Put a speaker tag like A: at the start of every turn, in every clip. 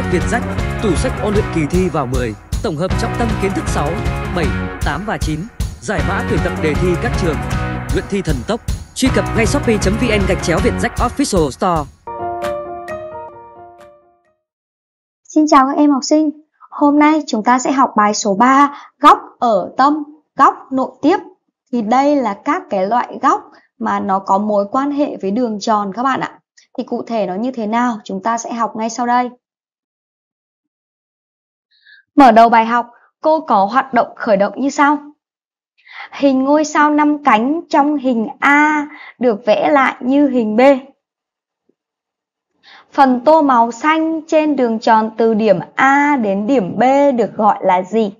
A: sách Việt Sách, tủ sách ôn luyện kỳ thi vào 10, tổng hợp trọng tâm kiến thức 6, 7, 8 và 9, giải mã tuyển tập đề thi các trường, luyện thi thần tốc. Truy cập ngay shopee.vn gạch chéo Việt Sách Official Store. Xin chào các em học sinh. Hôm nay chúng ta sẽ học bài số 3 góc ở tâm, góc nội tiếp. Thì đây là các cái loại góc mà nó có mối quan hệ với đường tròn các bạn ạ. Thì cụ thể nó như thế nào chúng ta sẽ học ngay sau đây. Mở đầu bài học, cô có hoạt động khởi động như sau. Hình ngôi sao năm cánh trong hình A được vẽ lại như hình B. Phần tô màu xanh trên đường tròn từ điểm A đến điểm B được gọi là gì?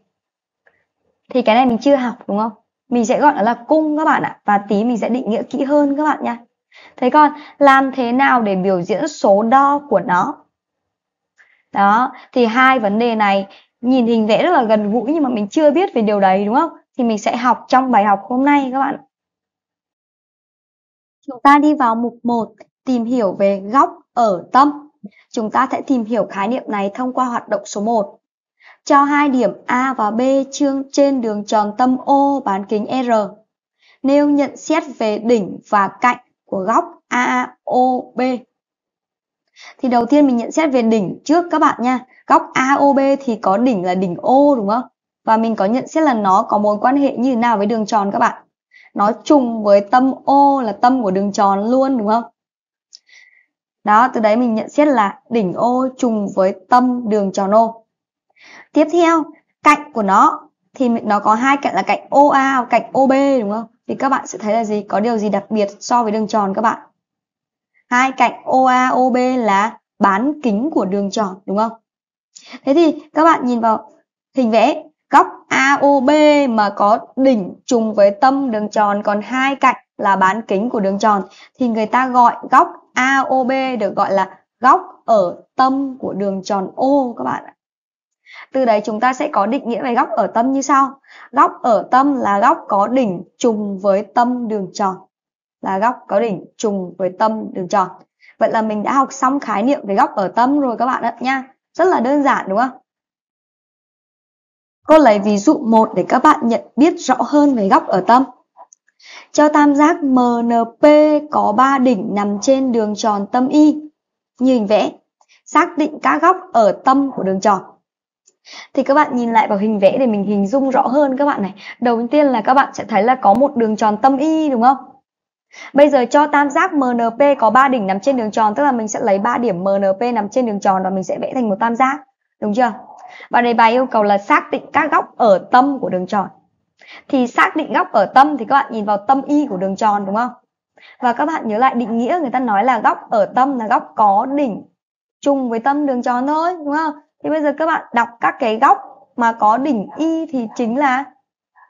A: Thì cái này mình chưa học đúng không? Mình sẽ gọi nó là cung các bạn ạ. Và tí mình sẽ định nghĩa kỹ hơn các bạn nha. Thế còn làm thế nào để biểu diễn số đo của nó? Đó, thì hai vấn đề này nhìn hình vẽ rất là gần gũi nhưng mà mình chưa biết về điều đấy đúng không? Thì mình sẽ học trong bài học hôm nay các bạn. Chúng ta đi vào mục 1, tìm hiểu về góc ở tâm. Chúng ta sẽ tìm hiểu khái niệm này thông qua hoạt động số 1. Cho hai điểm A và B chương trên đường tròn tâm O bán kính R. Nêu nhận xét về đỉnh và cạnh của góc AOB thì đầu tiên mình nhận xét về đỉnh trước các bạn nha góc AOB thì có đỉnh là đỉnh O đúng không và mình có nhận xét là nó có mối quan hệ như thế nào với đường tròn các bạn nó trùng với tâm O là tâm của đường tròn luôn đúng không đó từ đấy mình nhận xét là đỉnh O trùng với tâm đường tròn O tiếp theo cạnh của nó thì nó có hai cạnh là cạnh OA và cạnh OB đúng không thì các bạn sẽ thấy là gì có điều gì đặc biệt so với đường tròn các bạn hai cạnh OA OB là bán kính của đường tròn đúng không? Thế thì các bạn nhìn vào hình vẽ góc AOB mà có đỉnh trùng với tâm đường tròn còn hai cạnh là bán kính của đường tròn thì người ta gọi góc AOB được gọi là góc ở tâm của đường tròn O các bạn ạ. Từ đấy chúng ta sẽ có định nghĩa về góc ở tâm như sau. Góc ở tâm là góc có đỉnh trùng với tâm đường tròn là góc có đỉnh trùng với tâm đường tròn vậy là mình đã học xong khái niệm về góc ở tâm rồi các bạn ạ nha rất là đơn giản đúng không cô lấy ví dụ một để các bạn nhận biết rõ hơn về góc ở tâm cho tam giác MNP có ba đỉnh nằm trên đường tròn tâm Y như hình vẽ, xác định các góc ở tâm của đường tròn. Thì các bạn nhìn lại vào hình vẽ để mình hình dung rõ hơn các bạn này. Đầu tiên là các bạn sẽ thấy là có một đường tròn tâm Y đúng không? Bây giờ cho tam giác MNP có 3 đỉnh nằm trên đường tròn, tức là mình sẽ lấy 3 điểm MNP nằm trên đường tròn và mình sẽ vẽ thành một tam giác, đúng chưa? Và đề bài yêu cầu là xác định các góc ở tâm của đường tròn. Thì xác định góc ở tâm thì các bạn nhìn vào tâm y của đường tròn đúng không? Và các bạn nhớ lại định nghĩa người ta nói là góc ở tâm là góc có đỉnh chung với tâm đường tròn thôi, đúng không? Thì bây giờ các bạn đọc các cái góc mà có đỉnh y thì chính là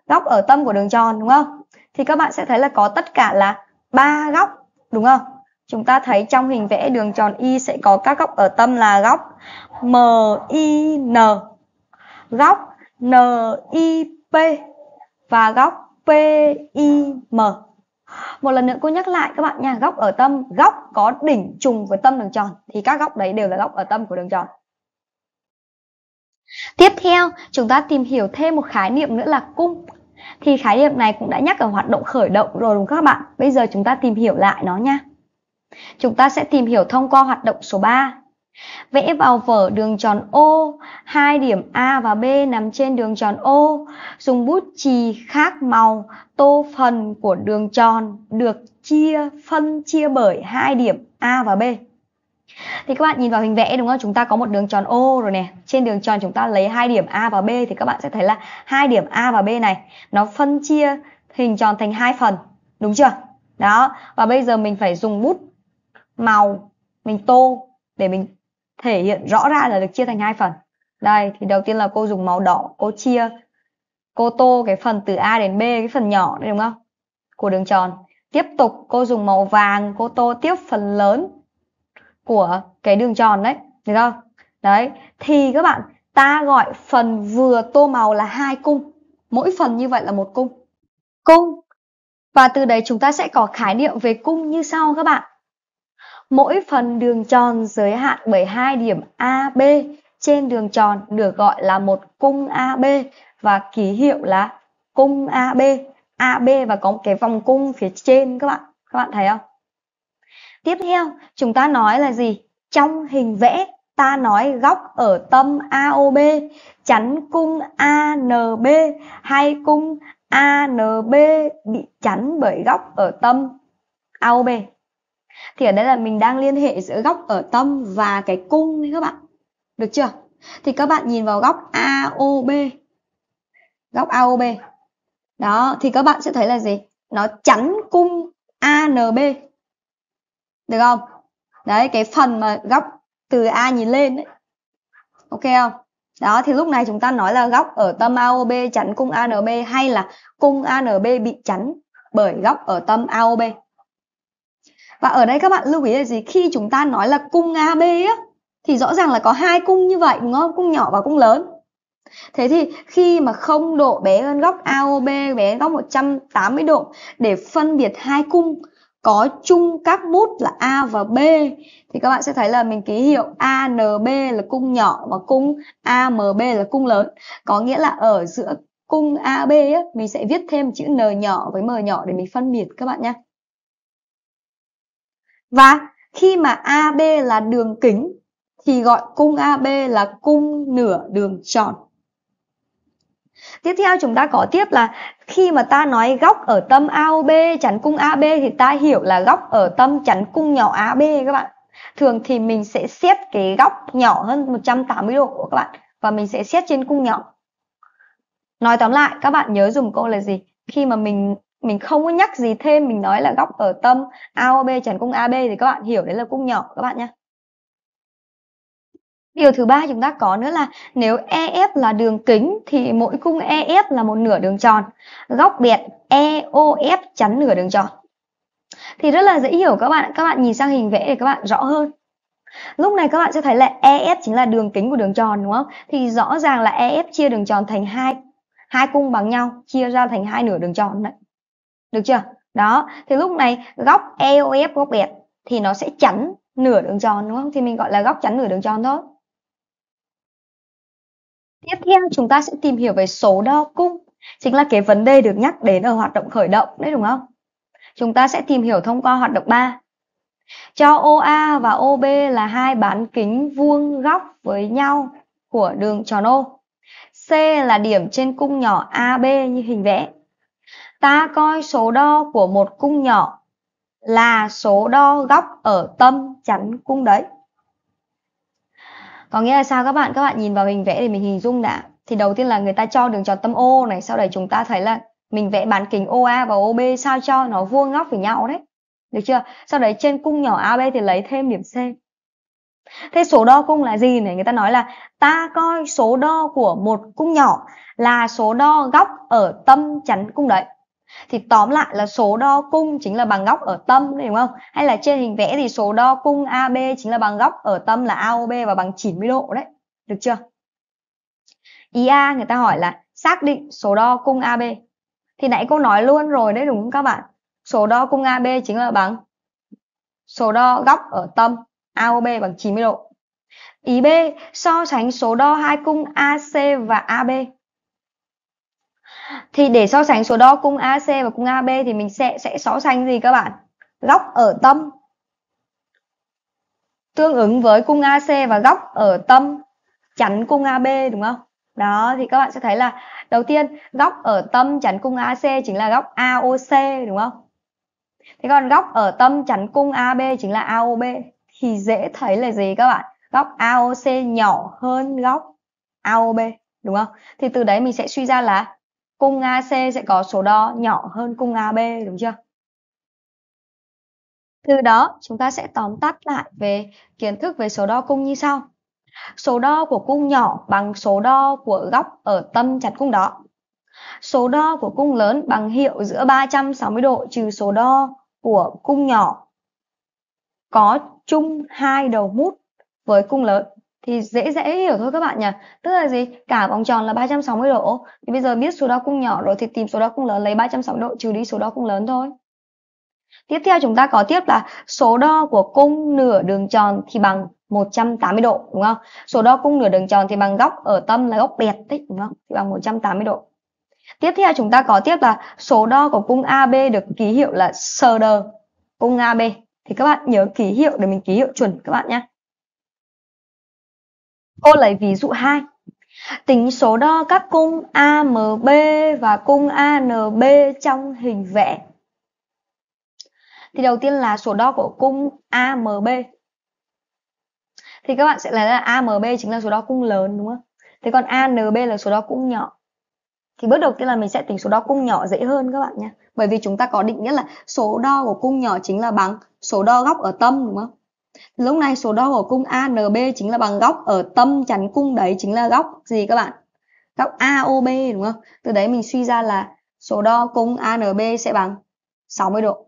A: góc ở tâm của đường tròn đúng không? Thì các bạn sẽ thấy là có tất cả là ba góc đúng không chúng ta thấy trong hình vẽ đường tròn y sẽ có các góc ở tâm là góc m i n góc n i p và góc p i m một lần nữa cô nhắc lại các bạn nha góc ở tâm góc có đỉnh trùng với tâm đường tròn thì các góc đấy đều là góc ở tâm của đường tròn tiếp theo chúng ta tìm hiểu thêm một khái niệm nữa là cung thì khái niệm này cũng đã nhắc ở hoạt động khởi động rồi đúng không các bạn? Bây giờ chúng ta tìm hiểu lại nó nha. Chúng ta sẽ tìm hiểu thông qua hoạt động số 3. Vẽ vào vở đường tròn O, hai điểm A và B nằm trên đường tròn O, dùng bút chì khác màu tô phần của đường tròn được chia phân chia bởi hai điểm A và B thì các bạn nhìn vào hình vẽ đúng không chúng ta có một đường tròn ô rồi nè trên đường tròn chúng ta lấy hai điểm a và b thì các bạn sẽ thấy là hai điểm a và b này nó phân chia hình tròn thành hai phần đúng chưa đó và bây giờ mình phải dùng bút màu mình tô để mình thể hiện rõ ra là được chia thành hai phần đây thì đầu tiên là cô dùng màu đỏ cô chia cô tô cái phần từ a đến b cái phần nhỏ đấy đúng không của đường tròn tiếp tục cô dùng màu vàng cô tô tiếp phần lớn của cái đường tròn đấy được không đấy thì các bạn ta gọi phần vừa tô màu là hai cung mỗi phần như vậy là một cung cung và từ đấy chúng ta sẽ có khái niệm về cung như sau các bạn mỗi phần đường tròn giới hạn bởi hai điểm AB trên đường tròn được gọi là một cung AB và ký hiệu là cung AB AB và có một cái vòng cung phía trên các bạn các bạn thấy không Tiếp theo, chúng ta nói là gì? Trong hình vẽ, ta nói góc ở tâm AOB, chắn cung ANB hay cung ANB bị chắn bởi góc ở tâm AOB. Thì ở đây là mình đang liên hệ giữa góc ở tâm và cái cung đấy các bạn. Được chưa? Thì các bạn nhìn vào góc AOB. Góc AOB. Đó, thì các bạn sẽ thấy là gì? Nó chắn cung ANB được không đấy cái phần mà góc từ a nhìn lên đấy ok không đó thì lúc này chúng ta nói là góc ở tâm AOB chắn cung ANB hay là cung ANB bị chắn bởi góc ở tâm AOB. Và ở đây các bạn lưu ý là gì? Khi chúng ta nói là cung AB á thì rõ ràng là có hai cung như vậy đúng không? Cung nhỏ và cung lớn. Thế thì khi mà không độ bé hơn góc AOB bé hơn góc 180 độ để phân biệt hai cung có chung các mút là A và B thì các bạn sẽ thấy là mình ký hiệu ANB là cung nhỏ và cung AMB là cung lớn có nghĩa là ở giữa cung AB ấy, mình sẽ viết thêm chữ N nhỏ với M nhỏ để mình phân biệt các bạn nhé và khi mà AB là đường kính thì gọi cung AB là cung nửa đường tròn tiếp theo chúng ta có tiếp là khi mà ta nói góc ở tâm AOB chắn cung AB thì ta hiểu là góc ở tâm chắn cung nhỏ AB các bạn thường thì mình sẽ xét cái góc nhỏ hơn 180 độ của các bạn và mình sẽ xét trên cung nhỏ nói tóm lại các bạn nhớ dùng câu là gì khi mà mình mình không có nhắc gì thêm mình nói là góc ở tâm AOB chắn cung AB thì các bạn hiểu đấy là cung nhỏ các bạn nhé Điều thứ ba chúng ta có nữa là nếu EF là đường kính thì mỗi cung EF là một nửa đường tròn. Góc biệt EOF chắn nửa đường tròn. Thì rất là dễ hiểu các bạn, các bạn nhìn sang hình vẽ để các bạn rõ hơn. Lúc này các bạn sẽ thấy là EF chính là đường kính của đường tròn đúng không? Thì rõ ràng là EF chia đường tròn thành hai hai cung bằng nhau, chia ra thành hai nửa đường tròn đấy. Được chưa? Đó, thì lúc này góc EOF góc biệt thì nó sẽ chắn nửa đường tròn đúng không? Thì mình gọi là góc chắn nửa đường tròn thôi. Tiếp theo chúng ta sẽ tìm hiểu về số đo cung, chính là cái vấn đề được nhắc đến ở hoạt động khởi động đấy đúng không? Chúng ta sẽ tìm hiểu thông qua hoạt động 3. Cho OA và OB là hai bán kính vuông góc với nhau của đường tròn ô. C là điểm trên cung nhỏ AB như hình vẽ. Ta coi số đo của một cung nhỏ là số đo góc ở tâm chắn cung đấy có nghĩa là sao các bạn các bạn nhìn vào hình vẽ để mình hình dung đã thì đầu tiên là người ta cho đường tròn tâm O này sau đấy chúng ta thấy là mình vẽ bán kính OA và OB sao cho nó vuông góc với nhau đấy được chưa sau đấy trên cung nhỏ AB thì lấy thêm điểm C thế số đo cung là gì này người ta nói là ta coi số đo của một cung nhỏ là số đo góc ở tâm chắn cung đấy thì tóm lại là số đo cung chính là bằng góc ở tâm đúng không hay là trên hình vẽ thì số đo cung AB chính là bằng góc ở tâm là AOB và bằng 90 độ đấy được chưa ý A người ta hỏi là xác định số đo cung AB thì nãy cô nói luôn rồi đấy đúng không các bạn số đo cung AB chính là bằng số đo góc ở tâm AOB bằng 90 độ ý B so sánh số đo hai cung AC và AB thì để so sánh số đo cung AC và cung AB thì mình sẽ sẽ so sánh gì các bạn góc ở tâm tương ứng với cung AC và góc ở tâm chắn cung AB đúng không đó thì các bạn sẽ thấy là đầu tiên góc ở tâm chắn cung AC chính là góc AOC đúng không thế còn góc ở tâm chắn cung AB chính là AOB thì dễ thấy là gì các bạn góc AOC nhỏ hơn góc AOB đúng không thì từ đấy mình sẽ suy ra là cung AC sẽ có số đo nhỏ hơn cung AB đúng chưa? Từ đó chúng ta sẽ tóm tắt lại về kiến thức về số đo cung như sau. Số đo của cung nhỏ bằng số đo của góc ở tâm chặt cung đó. Số đo của cung lớn bằng hiệu giữa 360 độ trừ số đo của cung nhỏ có chung hai đầu mút với cung lớn thì dễ dễ hiểu thôi các bạn nhỉ. Tức là gì? Cả vòng tròn là 360 độ. Thì bây giờ biết số đo cung nhỏ rồi thì tìm số đo cung lớn lấy 360 độ trừ đi số đo cung lớn thôi. Tiếp theo chúng ta có tiếp là số đo của cung nửa đường tròn thì bằng 180 độ đúng không? Số đo cung nửa đường tròn thì bằng góc ở tâm là góc bẹt đấy đúng không? Thì bằng 180 độ. Tiếp theo chúng ta có tiếp là số đo của cung AB được ký hiệu là CD. Cung AB thì các bạn nhớ ký hiệu để mình ký hiệu chuẩn các bạn nhé. Cô lấy ví dụ 2. Tính số đo các cung AMB và cung ANB trong hình vẽ. Thì đầu tiên là số đo của cung AMB. Thì các bạn sẽ lấy là AMB chính là số đo cung lớn đúng không? Thế còn ANB là số đo cung nhỏ. Thì bước đầu tiên là mình sẽ tính số đo cung nhỏ dễ hơn các bạn nhé. Bởi vì chúng ta có định nghĩa là số đo của cung nhỏ chính là bằng số đo góc ở tâm đúng không? lúc này số đo của cung ANB chính là bằng góc ở tâm chắn cung đấy chính là góc gì các bạn góc AOB đúng không từ đấy mình suy ra là số đo cung ANB sẽ bằng 60 độ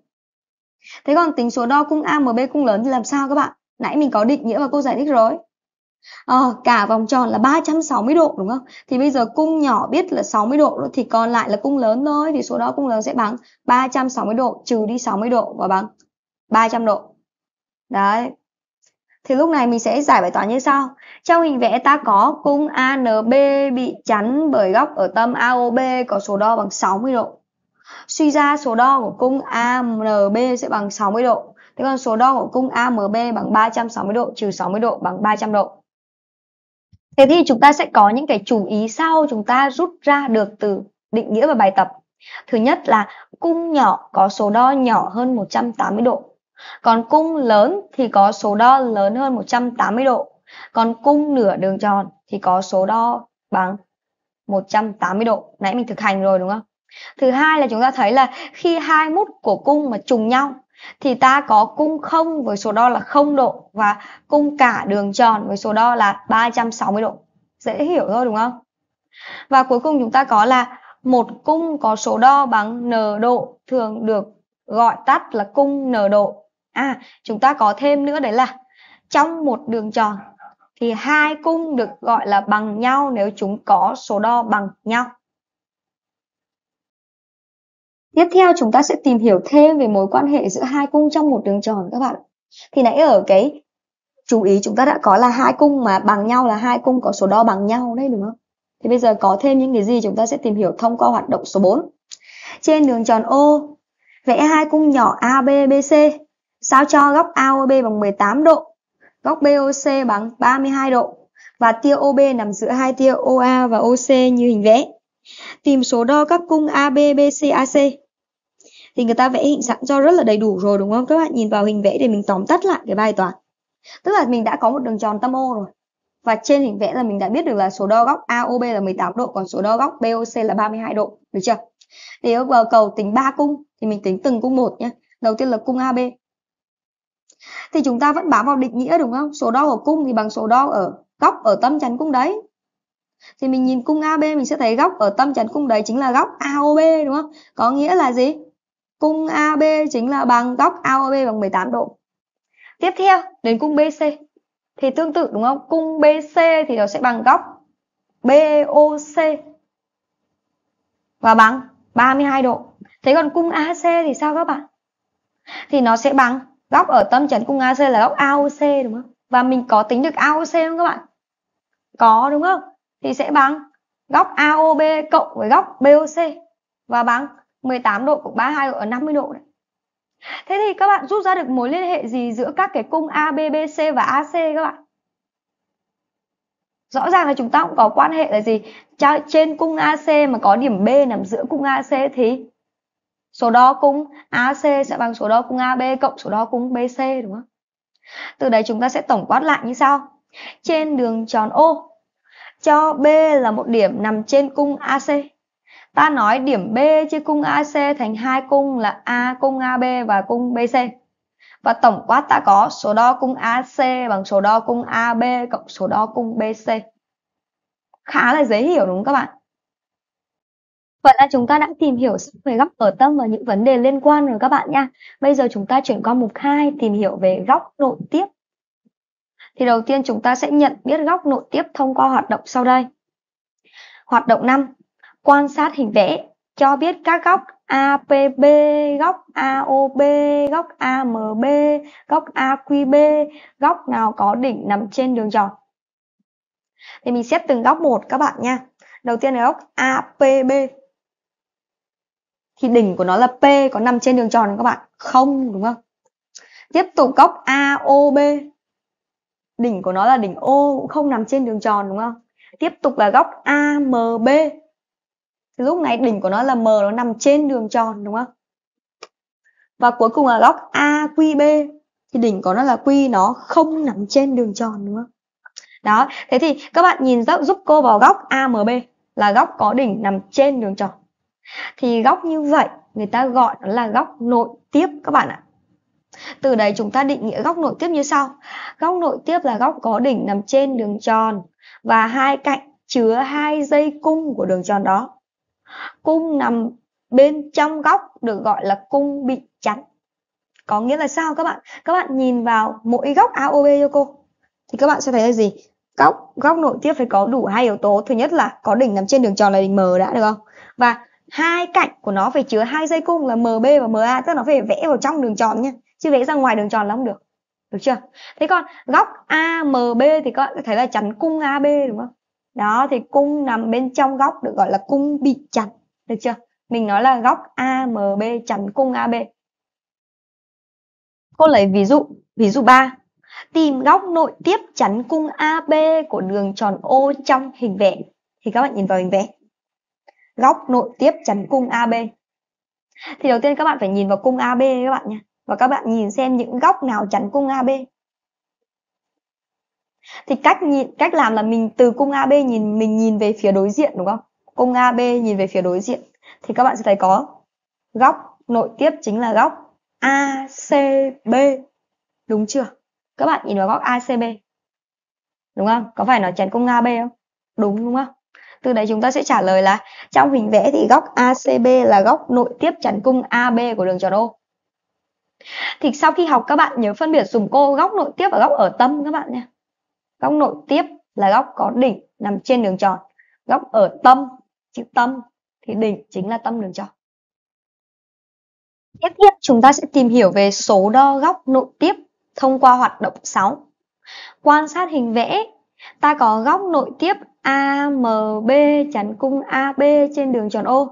A: thế còn tính số đo cung AMB cung lớn thì làm sao các bạn nãy mình có định nghĩa và cô giải thích rồi Ờ, cả vòng tròn là 360 độ đúng không? Thì bây giờ cung nhỏ biết là 60 độ thì còn lại là cung lớn thôi. Thì số đo cung lớn sẽ bằng 360 độ trừ đi 60 độ và bằng 300 độ. Đấy thì lúc này mình sẽ giải bài toán như sau trong hình vẽ ta có cung ANB bị chắn bởi góc ở tâm AOB có số đo bằng 60 độ suy ra số đo của cung ANB sẽ bằng 60 độ thế còn số đo của cung AMB bằng 360 độ trừ 60 độ bằng 300 độ Thế thì chúng ta sẽ có những cái chú ý sau chúng ta rút ra được từ định nghĩa và bài tập. Thứ nhất là cung nhỏ có số đo nhỏ hơn 180 độ còn cung lớn thì có số đo lớn hơn 180 độ. Còn cung nửa đường tròn thì có số đo bằng 180 độ. Nãy mình thực hành rồi đúng không? Thứ hai là chúng ta thấy là khi hai mút của cung mà trùng nhau thì ta có cung không với số đo là 0 độ và cung cả đường tròn với số đo là 360 độ. Dễ hiểu thôi đúng không? Và cuối cùng chúng ta có là một cung có số đo bằng n độ thường được gọi tắt là cung n độ à chúng ta có thêm nữa đấy là trong một đường tròn thì hai cung được gọi là bằng nhau nếu chúng có số đo bằng nhau Tiếp theo chúng ta sẽ tìm hiểu thêm về mối quan hệ giữa hai cung trong một đường tròn các bạn. Thì nãy ở cái chú ý chúng ta đã có là hai cung mà bằng nhau là hai cung có số đo bằng nhau đấy đúng không? Thì bây giờ có thêm những cái gì chúng ta sẽ tìm hiểu thông qua hoạt động số 4. Trên đường tròn O, vẽ hai cung nhỏ AB, BC Sao cho góc AOB bằng 18 độ, góc BOC bằng 32 độ và tia OB nằm giữa hai tia OA và OC như hình vẽ. Tìm số đo các cung AB, BC, AC. Thì người ta vẽ hình sẵn cho rất là đầy đủ rồi đúng không? Các bạn nhìn vào hình vẽ để mình tóm tắt lại cái bài toán. Tức là mình đã có một đường tròn tâm O rồi. Và trên hình vẽ là mình đã biết được là số đo góc AOB là 18 độ, còn số đo góc BOC là 32 độ. Được chưa? Để yêu cầu tính ba cung, thì mình tính từng cung một nhé. Đầu tiên là cung AB, thì chúng ta vẫn bám vào định nghĩa đúng không số đo ở cung thì bằng số đo ở góc ở tâm chắn cung đấy thì mình nhìn cung AB mình sẽ thấy góc ở tâm chắn cung đấy chính là góc AOB đúng không có nghĩa là gì cung AB chính là bằng góc AOB bằng 18 độ tiếp theo đến cung BC thì tương tự đúng không cung BC thì nó sẽ bằng góc BOC và bằng 32 độ thế còn cung AC thì sao các bạn thì nó sẽ bằng góc ở tâm chắn cung AC là góc AOC đúng không và mình có tính được AOC không các bạn có đúng không thì sẽ bằng góc AOB cộng với góc BOC và bằng 18 độ cộng 32 độ ở 50 độ này. Thế thì các bạn rút ra được mối liên hệ gì giữa các cái cung ABBC và AC các bạn? Rõ ràng là chúng ta cũng có quan hệ là gì? Trên cung AC mà có điểm B nằm giữa cung AC thì số đo cung AC sẽ bằng số đo cung AB cộng số đo cung BC đúng không? Từ đấy chúng ta sẽ tổng quát lại như sau. Trên đường tròn O cho B là một điểm nằm trên cung AC. Ta nói điểm B chia cung AC thành hai cung là A cung AB và cung BC. Và tổng quát ta có số đo cung AC bằng số đo cung AB cộng số đo cung BC. Khá là dễ hiểu đúng không các bạn? Vậy là chúng ta đã tìm hiểu về góc ở tâm và những vấn đề liên quan rồi các bạn nha. Bây giờ chúng ta chuyển qua mục 2 tìm hiểu về góc nội tiếp. Thì đầu tiên chúng ta sẽ nhận biết góc nội tiếp thông qua hoạt động sau đây. Hoạt động 5. Quan sát hình vẽ cho biết các góc APB, góc AOB, góc AMB, góc AQB, góc nào có đỉnh nằm trên đường tròn. Thì mình xếp từng góc một các bạn nha. Đầu tiên là góc APB thì đỉnh của nó là P có nằm trên đường tròn không các bạn? Không đúng không? Tiếp tục góc AOB. Đỉnh của nó là đỉnh O cũng không nằm trên đường tròn đúng không? Tiếp tục là góc AMB. lúc này đỉnh của nó là M nó nằm trên đường tròn đúng không? Và cuối cùng là góc AQB thì đỉnh của nó là Q nó không nằm trên đường tròn đúng không? Đó, thế thì các bạn nhìn giúp cô vào góc AMB là góc có đỉnh nằm trên đường tròn thì góc như vậy người ta gọi nó là góc nội tiếp các bạn ạ từ đấy chúng ta định nghĩa góc nội tiếp như sau góc nội tiếp là góc có đỉnh nằm trên đường tròn và hai cạnh chứa hai dây cung của đường tròn đó cung nằm bên trong góc được gọi là cung bị chắn có nghĩa là sao các bạn các bạn nhìn vào mỗi góc AOB cho cô thì các bạn sẽ thấy là gì góc góc nội tiếp phải có đủ hai yếu tố thứ nhất là có đỉnh nằm trên đường tròn là đỉnh M đã được không và hai cạnh của nó phải chứa hai dây cung là MB và MA tức là nó phải vẽ vào trong đường tròn nhé chứ vẽ ra ngoài đường tròn là không được được chưa thế còn góc AMB thì các bạn thấy là chắn cung AB đúng không đó thì cung nằm bên trong góc được gọi là cung bị chắn được chưa mình nói là góc AMB chắn cung AB cô lấy ví dụ ví dụ 3 tìm góc nội tiếp chắn cung AB của đường tròn O trong hình vẽ thì các bạn nhìn vào hình vẽ góc nội tiếp chắn cung AB thì đầu tiên các bạn phải nhìn vào cung AB các bạn nhé và các bạn nhìn xem những góc nào chắn cung AB thì cách nhìn cách làm là mình từ cung AB nhìn mình nhìn về phía đối diện đúng không cung AB nhìn về phía đối diện thì các bạn sẽ thấy có góc nội tiếp chính là góc ACB đúng chưa các bạn nhìn vào góc ACB đúng không có phải nó chắn cung AB không đúng đúng không từ đấy chúng ta sẽ trả lời là trong hình vẽ thì góc ACB là góc nội tiếp chắn cung AB của đường tròn ô thì sau khi học các bạn nhớ phân biệt dùng cô góc nội tiếp và góc ở tâm các bạn nhé góc nội tiếp là góc có đỉnh nằm trên đường tròn góc ở tâm chữ tâm thì đỉnh chính là tâm đường tròn tiếp tiếp chúng ta sẽ tìm hiểu về số đo góc nội tiếp thông qua hoạt động 6 quan sát hình vẽ Ta có góc nội tiếp AMB chắn cung AB trên đường tròn O.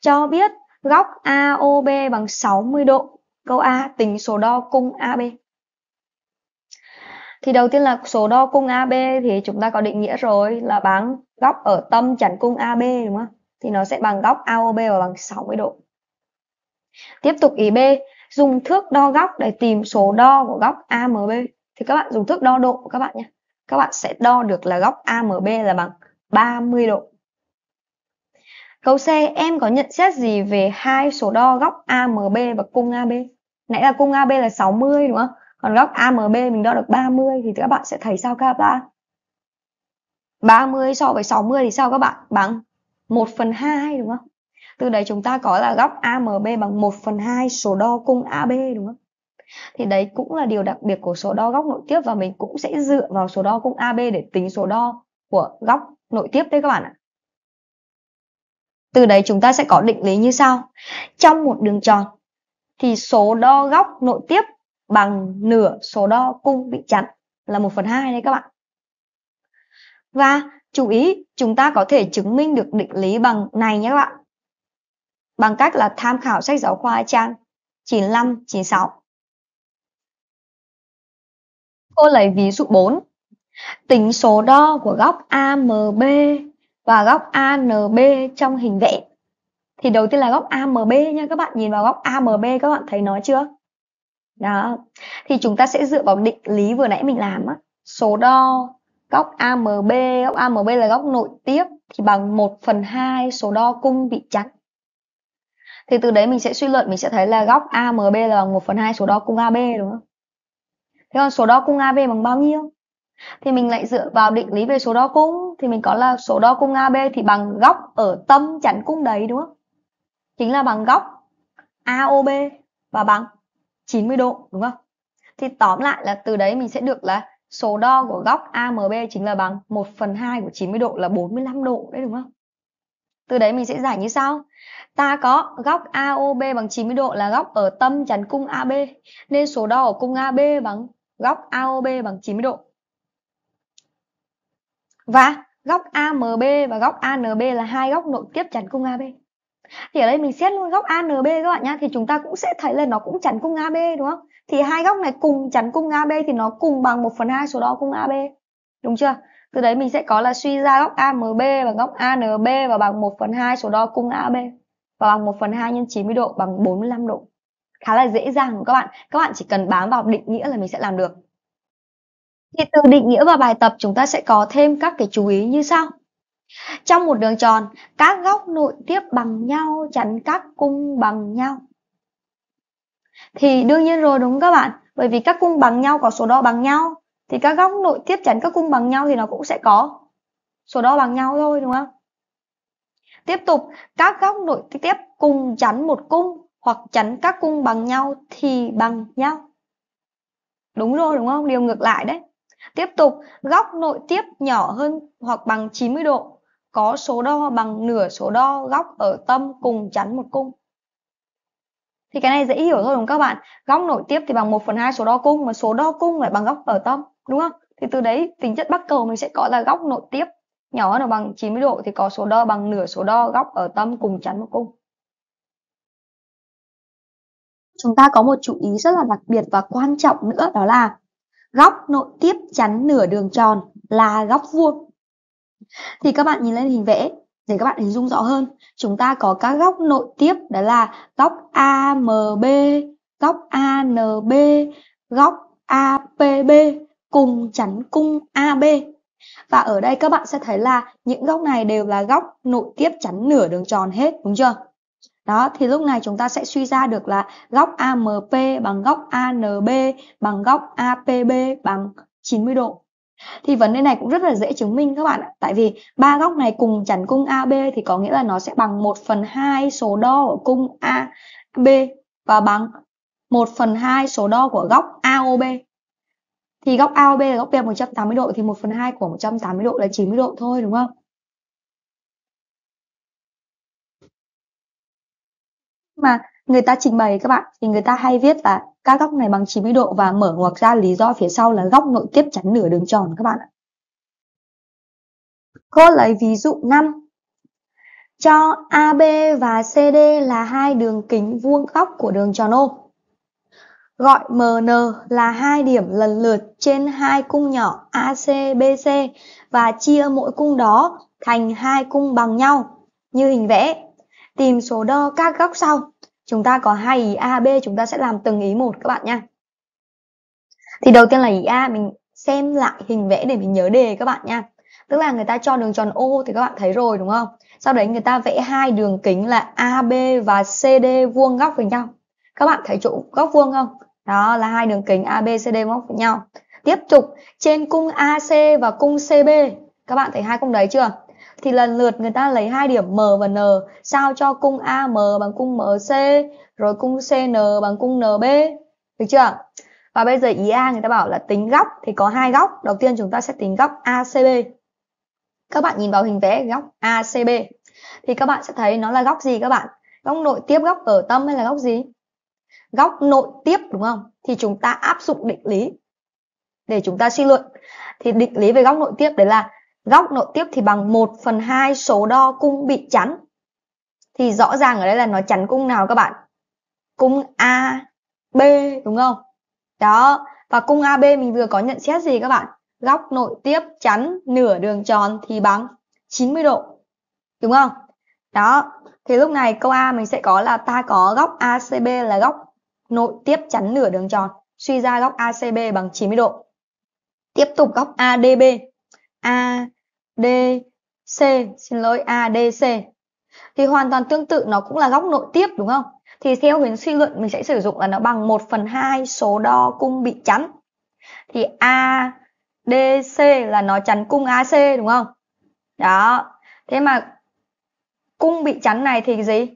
A: Cho biết góc AOB bằng 60 độ. Câu A tính số đo cung AB. Thì đầu tiên là số đo cung AB thì chúng ta có định nghĩa rồi là bằng góc ở tâm chắn cung AB đúng không? Thì nó sẽ bằng góc AOB và bằng 60 độ. Tiếp tục ý B, dùng thước đo góc để tìm số đo của góc AMB. Thì các bạn dùng thước đo độ của các bạn nhé các bạn sẽ đo được là góc AMB là bằng 30 độ. Câu C, em có nhận xét gì về hai số đo góc AMB và cung AB? Nãy là cung AB là 60 đúng không? Còn góc AMB mình đo được 30 thì các bạn sẽ thấy sao các bạn? 30 so với 60 thì sao các bạn? Bằng 1 phần 2 đúng không? Từ đấy chúng ta có là góc AMB bằng 1 phần 2 số đo cung AB đúng không? thì đấy cũng là điều đặc biệt của số đo góc nội tiếp và mình cũng sẽ dựa vào số đo cung AB để tính số đo của góc nội tiếp đấy các bạn ạ từ đấy chúng ta sẽ có định lý như sau trong một đường tròn thì số đo góc nội tiếp bằng nửa số đo cung bị chắn là 1 phần 2 đấy các bạn và chú ý chúng ta có thể chứng minh được định lý bằng này nhé các bạn bằng cách là tham khảo sách giáo khoa trang 95, 96 Cô lấy ví dụ 4. Tính số đo của góc AMB và góc ANB trong hình vẽ. Thì đầu tiên là góc AMB nha, các bạn nhìn vào góc AMB các bạn thấy nó chưa? Đó. Thì chúng ta sẽ dựa vào định lý vừa nãy mình làm á, số đo góc AMB, góc AMB là góc nội tiếp thì bằng 1 phần 2 số đo cung bị chắn. Thì từ đấy mình sẽ suy luận, mình sẽ thấy là góc AMB là bằng 1 phần 2 số đo cung AB đúng không? thế còn số đo cung AB bằng bao nhiêu thì mình lại dựa vào định lý về số đo cung thì mình có là số đo cung AB thì bằng góc ở tâm chắn cung đấy đúng không chính là bằng góc AOB và bằng 90 độ đúng không thì tóm lại là từ đấy mình sẽ được là số đo của góc AMB chính là bằng 1 phần 2 của 90 độ là 45 độ đấy đúng không? Từ đấy mình sẽ giải như sau. Ta có góc AOB bằng 90 độ là góc ở tâm chắn cung AB nên số đo ở cung AB bằng góc AOB bằng 90 độ. Và góc AMB và góc ANB là hai góc nội tiếp chắn cung AB. Thì ở đây mình xét luôn góc ANB các bạn nhá thì chúng ta cũng sẽ thấy là nó cũng chắn cung AB đúng không? Thì hai góc này cùng chắn cung AB thì nó cùng bằng 1 phần 2 số đo cung AB. Đúng chưa? Từ đấy mình sẽ có là suy ra góc AMB và góc ANB và bằng 1 phần 2 số đo cung AB và bằng 1 phần 2 nhân 90 độ bằng 45 độ khá là dễ dàng các bạn các bạn chỉ cần bám vào định nghĩa là mình sẽ làm được thì từ định nghĩa và bài tập chúng ta sẽ có thêm các cái chú ý như sau trong một đường tròn các góc nội tiếp bằng nhau chắn các cung bằng nhau thì đương nhiên rồi đúng các bạn bởi vì các cung bằng nhau có số đo bằng nhau thì các góc nội tiếp chắn các cung bằng nhau thì nó cũng sẽ có số đo bằng nhau thôi đúng không tiếp tục các góc nội tiếp cùng chắn một cung hoặc chắn các cung bằng nhau thì bằng nhau. Đúng rồi đúng không? Điều ngược lại đấy. Tiếp tục, góc nội tiếp nhỏ hơn hoặc bằng 90 độ, có số đo bằng nửa số đo góc ở tâm cùng chắn một cung. Thì cái này dễ hiểu thôi đúng không các bạn? Góc nội tiếp thì bằng 1 phần 2 số đo cung, mà số đo cung lại bằng góc ở tâm, đúng không? Thì từ đấy tính chất bắc cầu mình sẽ gọi là góc nội tiếp nhỏ hơn hoặc bằng 90 độ thì có số đo bằng nửa số đo góc ở tâm cùng chắn một cung chúng ta có một chú ý rất là đặc biệt và quan trọng nữa đó là góc nội tiếp chắn nửa đường tròn là góc vuông. Thì các bạn nhìn lên hình vẽ để các bạn hình dung rõ hơn, chúng ta có các góc nội tiếp đó là góc AMB, góc ANB, góc APB cùng chắn cung AB. Và ở đây các bạn sẽ thấy là những góc này đều là góc nội tiếp chắn nửa đường tròn hết, đúng chưa? Đó, thì lúc này chúng ta sẽ suy ra được là góc AMP bằng góc ANB bằng góc APB bằng 90 độ. Thì vấn đề này cũng rất là dễ chứng minh các bạn ạ. Tại vì ba góc này cùng chắn cung AB thì có nghĩa là nó sẽ bằng 1 phần 2 số đo của cung AB và bằng 1 phần 2 số đo của góc AOB. Thì góc AOB là góc B 180 độ thì 1 phần 2 của 180 độ là 90 độ thôi đúng không? mà người ta trình bày các bạn thì người ta hay viết là các góc này bằng 90 độ và mở ngoặc ra lý do phía sau là góc nội tiếp chắn nửa đường tròn các bạn ạ. Cô lấy ví dụ 5. Cho AB và CD là hai đường kính vuông góc của đường tròn ô. Gọi MN là hai điểm lần lượt trên hai cung nhỏ ACBC và chia mỗi cung đó thành hai cung bằng nhau như hình vẽ tìm số đo các góc sau chúng ta có hai ý a b chúng ta sẽ làm từng ý một các bạn nha thì đầu tiên là ý a mình xem lại hình vẽ để mình nhớ đề các bạn nha tức là người ta cho đường tròn O thì các bạn thấy rồi đúng không sau đấy người ta vẽ hai đường kính là ab và cd vuông góc với nhau các bạn thấy chỗ góc vuông không đó là hai đường kính abcd góc với nhau tiếp tục trên cung ac và cung cb các bạn thấy hai cung đấy chưa thì lần lượt người ta lấy hai điểm m và n sao cho cung am bằng cung mc rồi cung cn bằng cung nb được chưa và bây giờ ý a người ta bảo là tính góc thì có hai góc đầu tiên chúng ta sẽ tính góc acb các bạn nhìn vào hình vẽ góc acb thì các bạn sẽ thấy nó là góc gì các bạn góc nội tiếp góc ở tâm hay là góc gì góc nội tiếp đúng không thì chúng ta áp dụng định lý để chúng ta suy luận thì định lý về góc nội tiếp đấy là Góc nội tiếp thì bằng 1 phần 2 số đo cung bị chắn. Thì rõ ràng ở đây là nó chắn cung nào các bạn? Cung AB đúng không? Đó, và cung AB mình vừa có nhận xét gì các bạn? Góc nội tiếp chắn nửa đường tròn thì bằng 90 độ. Đúng không? Đó, thì lúc này câu A mình sẽ có là ta có góc ACB là góc nội tiếp chắn nửa đường tròn. Suy ra góc ACB bằng 90 độ. Tiếp tục góc ADB. A D C xin lỗi A D C thì hoàn toàn tương tự nó cũng là góc nội tiếp đúng không thì theo hướng suy luận mình sẽ sử dụng là nó bằng 1 phần 2 số đo cung bị chắn thì A D C là nó chắn cung AC đúng không đó thế mà cung bị chắn này thì gì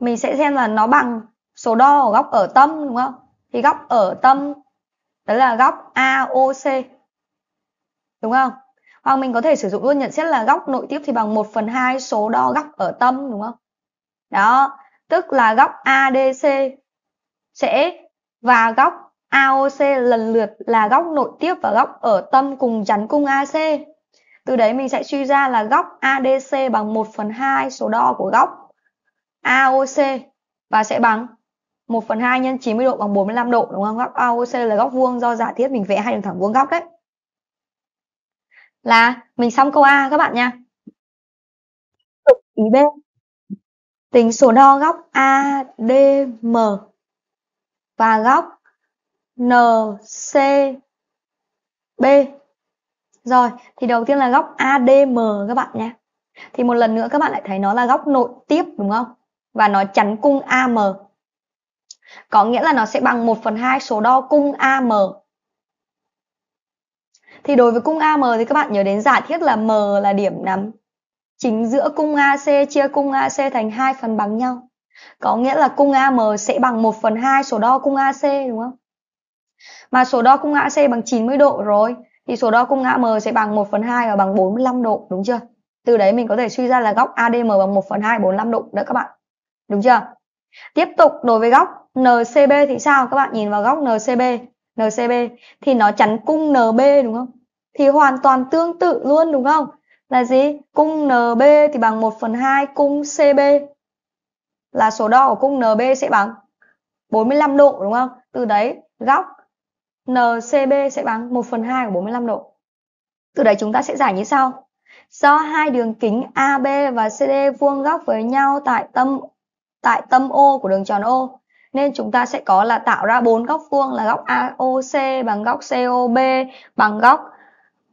A: mình sẽ xem là nó bằng số đo ở góc ở tâm đúng không thì góc ở tâm đó là góc AOC đúng không hoặc mình có thể sử dụng luôn nhận xét là góc nội tiếp thì bằng 1 phần 2 số đo góc ở tâm đúng không đó tức là góc ADC sẽ và góc AOC lần lượt là góc nội tiếp và góc ở tâm cùng chắn cung AC từ đấy mình sẽ suy ra là góc ADC bằng 1 phần 2 số đo của góc AOC và sẽ bằng 1 phần 2 nhân 90 độ bằng 45 độ đúng không? Góc AOC là góc vuông do giả thiết mình vẽ hai đường thẳng vuông góc đấy là mình xong câu A các bạn nha. Tục ý B. Tính số đo góc ADM và góc NCB. Rồi, thì đầu tiên là góc ADM các bạn nha. Thì một lần nữa các bạn lại thấy nó là góc nội tiếp đúng không? Và nó chắn cung AM. Có nghĩa là nó sẽ bằng 1 phần 2 số đo cung AM thì đối với cung AM thì các bạn nhớ đến giả thiết là M là điểm nằm chính giữa cung AC chia cung AC thành hai phần bằng nhau có nghĩa là cung AM sẽ bằng 1 phần 2 số đo cung AC đúng không mà số đo cung AC bằng 90 độ rồi thì số đo cung AM sẽ bằng 1 phần 2 và bằng 45 độ đúng chưa từ đấy mình có thể suy ra là góc ADM bằng 1 phần 2 45 độ nữa các bạn đúng chưa tiếp tục đối với góc NCB thì sao các bạn nhìn vào góc NCB NCB thì nó chắn cung NB đúng không? Thì hoàn toàn tương tự luôn đúng không? Là gì? Cung NB thì bằng 1 phần 2 cung CB là số đo của cung NB sẽ bằng 45 độ đúng không? Từ đấy góc NCB sẽ bằng 1 phần 2 của 45 độ. Từ đấy chúng ta sẽ giải như sau. Do hai đường kính AB và CD vuông góc với nhau tại tâm tại tâm O của đường tròn O nên chúng ta sẽ có là tạo ra bốn góc vuông là góc AOC bằng góc COB bằng góc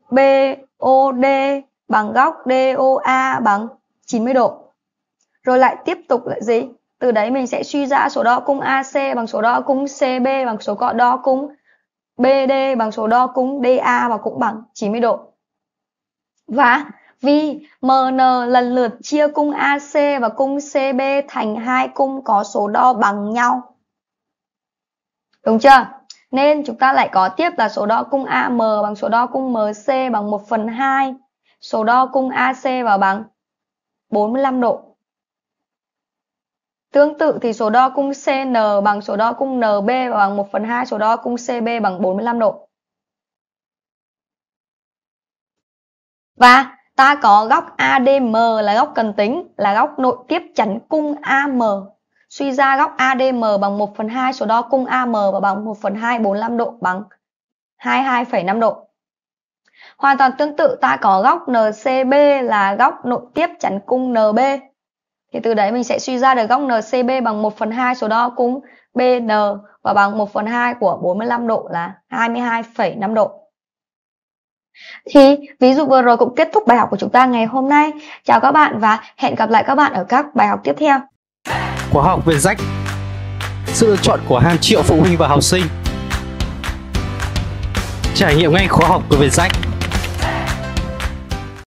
A: BOD bằng góc DOA bằng 90 độ. Rồi lại tiếp tục là gì? Từ đấy mình sẽ suy ra số đo cung AC bằng số đo cung CB bằng số đo cung BD bằng số đo cung DA và cũng bằng 90 độ. Và vì MN lần lượt chia cung AC và cung CB thành hai cung có số đo bằng nhau. Đúng chưa? Nên chúng ta lại có tiếp là số đo cung AM bằng số đo cung MC bằng 1 phần 2. Số đo cung AC vào bằng 45 độ. Tương tự thì số đo cung CN bằng số đo cung NB và bằng 1 phần 2 số đo cung CB bằng 45 độ. Và ta có góc ADM là góc cần tính là góc nội tiếp chắn cung AM suy ra góc ADM bằng 1 phần 2 số đo cung AM và bằng 1 phần 2 45 độ bằng 22,5 độ hoàn toàn tương tự ta có góc NCB là góc nội tiếp chắn cung NB thì từ đấy mình sẽ suy ra được góc NCB bằng 1 phần 2 số đo cung BN và bằng 1 phần 2 của 45 độ là 22,5 độ. Thì ví dụ vừa rồi cũng kết thúc bài học của chúng ta ngày hôm nay. Chào các bạn và hẹn gặp lại các bạn ở các bài học tiếp theo. Khóa học về rách Sự lựa chọn của hàng triệu phụ huynh và học sinh Trải nghiệm ngay khóa học của Vietjet